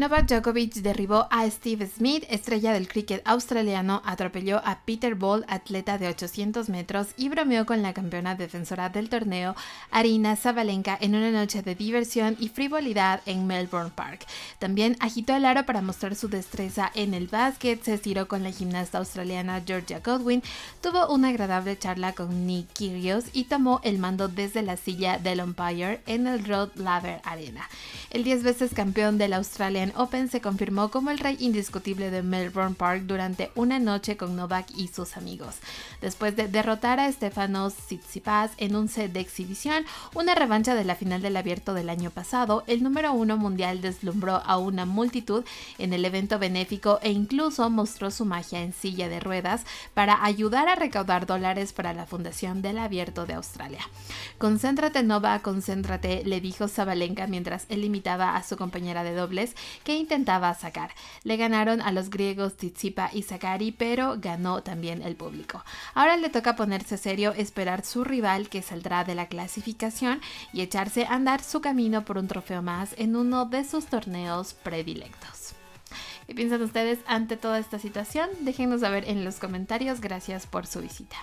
Novak Djokovic derribó a Steve Smith, estrella del cricket australiano, atropelló a Peter Ball, atleta de 800 metros, y bromeó con la campeona defensora del torneo, Arina Zabalenka, en una noche de diversión y frivolidad en Melbourne Park. También agitó el aro para mostrar su destreza en el básquet, se estiró con la gimnasta australiana Georgia Godwin, tuvo una agradable charla con Nick Kyrgios y tomó el mando desde la silla del umpire en el Road Laver Arena. El 10 veces campeón del australiano Open se confirmó como el rey indiscutible de Melbourne Park durante una noche con Novak y sus amigos. Después de derrotar a Stefanos Tsitsipas en un set de exhibición, una revancha de la final del abierto del año pasado, el número uno mundial deslumbró a una multitud en el evento benéfico e incluso mostró su magia en silla de ruedas para ayudar a recaudar dólares para la Fundación del Abierto de Australia. Concéntrate Nova, concéntrate, le dijo Zabalenka mientras él imitaba a su compañera de dobles que intentaba sacar. Le ganaron a los griegos Tizipa y Sakari, pero ganó también el público. Ahora le toca ponerse serio, esperar su rival que saldrá de la clasificación y echarse a andar su camino por un trofeo más en uno de sus torneos predilectos. ¿Qué piensan ustedes ante toda esta situación? Déjenos saber en los comentarios. Gracias por su visita.